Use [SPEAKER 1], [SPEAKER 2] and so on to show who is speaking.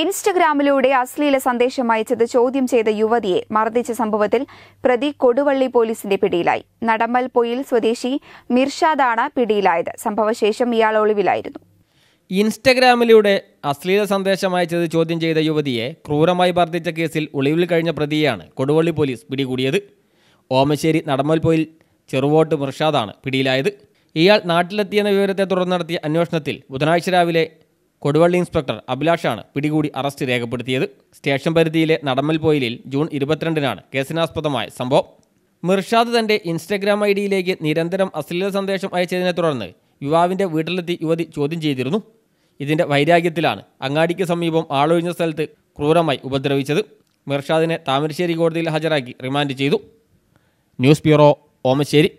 [SPEAKER 1] ഇൻസ്റ്റഗ്രാമിലൂടെ അശ്ലീല സന്ദേശം അയച്ചത് ചോദ്യം ചെയ്ത യുവതിയെ മർദ്ദിച്ച സംഭവത്തിൽ പ്രതി കൊടുവള്ളി പോലീസിന്റെ പിടിയിലായി നടമ്മൽ പൊയിൽ സ്വദേശി മിർഷാദാണ് പിടിയിലായത് സംഭവശേഷം ഇയാൾ ഒളിവിലായിരുന്നു
[SPEAKER 2] ഇൻസ്റ്റഗ്രാമിലൂടെ അശ്ലീല സന്ദേശം അയച്ചത് ചോദ്യം ചെയ്ത യുവതിയെ ക്രൂരമായി മർദ്ദിച്ച കേസിൽ ഒളിവിൽ കഴിഞ്ഞ പ്രതിയാണ് കൊടുവള്ളി പോലീസ് പിടികൂടിയത് ഓമശ്ശേരി നടമ്മൽ പൊയിൽ ചെറുവോട്ട് മിർഷാദാണ് പിടിയിലായത് ഇയാൾ നാട്ടിലെത്തിയെന്ന വിവരത്തെ തുടർന്ന് നടത്തിയ അന്വേഷണത്തിൽ ബുധനാഴ്ച രാവിലെ കൊടുവള്ളി ഇൻസ്പെക്ടർ അഭിലാഷാണ് പിടികൂടി അറസ്റ്റ് രേഖപ്പെടുത്തിയത് സ്റ്റേഷൻ പരിധിയിലെ നടമ്മൽ പോയിലിൽ ജൂൺ ഇരുപത്തിരണ്ടിനാണ് കേസിനാസ്പദമായ സംഭവം മിർഷാദ് തന്റെ ഇൻസ്റ്റഗ്രാം ഐ ഡിയിലേക്ക് നിരന്തരം അശ്ലീല സന്ദേശം അയച്ചതിനെ തുടർന്ന് യുവാവിന്റെ വീട്ടിലെത്തി യുവതി ചോദ്യം ചെയ്തിരുന്നു ഇതിന്റെ വൈരാഗ്യത്തിലാണ് അങ്ങാടിക്ക് സമീപം ആളൊഴിഞ്ഞ സ്ഥലത്ത് ക്രൂരമായി ഉപദ്രവിച്ചത് മിർഷാദിനെ താമരശ്ശേരി കോടതിയിൽ ഹാജരാക്കി റിമാൻഡ് ചെയ്തു
[SPEAKER 3] ന്യൂസ് ബ്യൂറോ ഓമശ്ശേരി